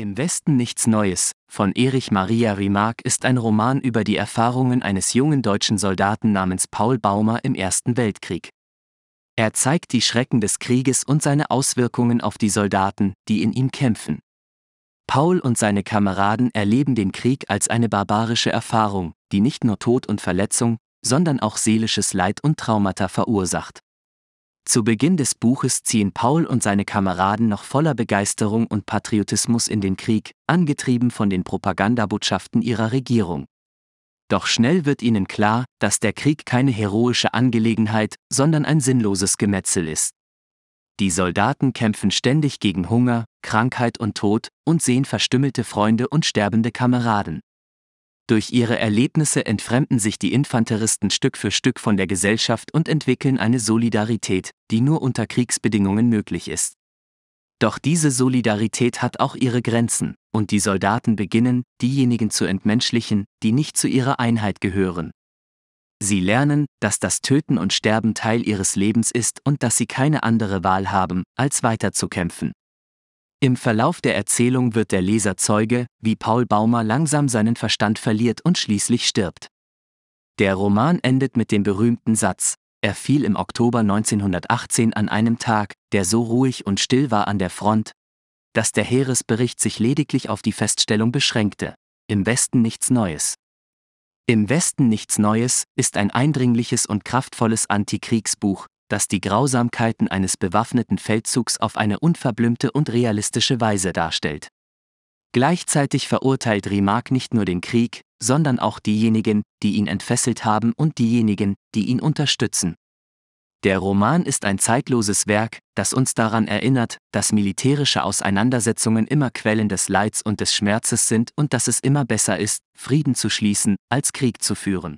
Im Westen nichts Neues von Erich Maria Remarque ist ein Roman über die Erfahrungen eines jungen deutschen Soldaten namens Paul Baumer im Ersten Weltkrieg. Er zeigt die Schrecken des Krieges und seine Auswirkungen auf die Soldaten, die in ihm kämpfen. Paul und seine Kameraden erleben den Krieg als eine barbarische Erfahrung, die nicht nur Tod und Verletzung, sondern auch seelisches Leid und Traumata verursacht. Zu Beginn des Buches ziehen Paul und seine Kameraden noch voller Begeisterung und Patriotismus in den Krieg, angetrieben von den Propagandabotschaften ihrer Regierung. Doch schnell wird ihnen klar, dass der Krieg keine heroische Angelegenheit, sondern ein sinnloses Gemetzel ist. Die Soldaten kämpfen ständig gegen Hunger, Krankheit und Tod und sehen verstümmelte Freunde und sterbende Kameraden. Durch ihre Erlebnisse entfremden sich die Infanteristen Stück für Stück von der Gesellschaft und entwickeln eine Solidarität, die nur unter Kriegsbedingungen möglich ist. Doch diese Solidarität hat auch ihre Grenzen, und die Soldaten beginnen, diejenigen zu entmenschlichen, die nicht zu ihrer Einheit gehören. Sie lernen, dass das Töten und Sterben Teil ihres Lebens ist und dass sie keine andere Wahl haben, als weiterzukämpfen. Im Verlauf der Erzählung wird der Leser Zeuge, wie Paul Baumer langsam seinen Verstand verliert und schließlich stirbt. Der Roman endet mit dem berühmten Satz, er fiel im Oktober 1918 an einem Tag, der so ruhig und still war an der Front, dass der Heeresbericht sich lediglich auf die Feststellung beschränkte, im Westen nichts Neues. Im Westen nichts Neues ist ein eindringliches und kraftvolles Antikriegsbuch, das die Grausamkeiten eines bewaffneten Feldzugs auf eine unverblümte und realistische Weise darstellt. Gleichzeitig verurteilt Remarque nicht nur den Krieg, sondern auch diejenigen, die ihn entfesselt haben und diejenigen, die ihn unterstützen. Der Roman ist ein zeitloses Werk, das uns daran erinnert, dass militärische Auseinandersetzungen immer Quellen des Leids und des Schmerzes sind und dass es immer besser ist, Frieden zu schließen, als Krieg zu führen.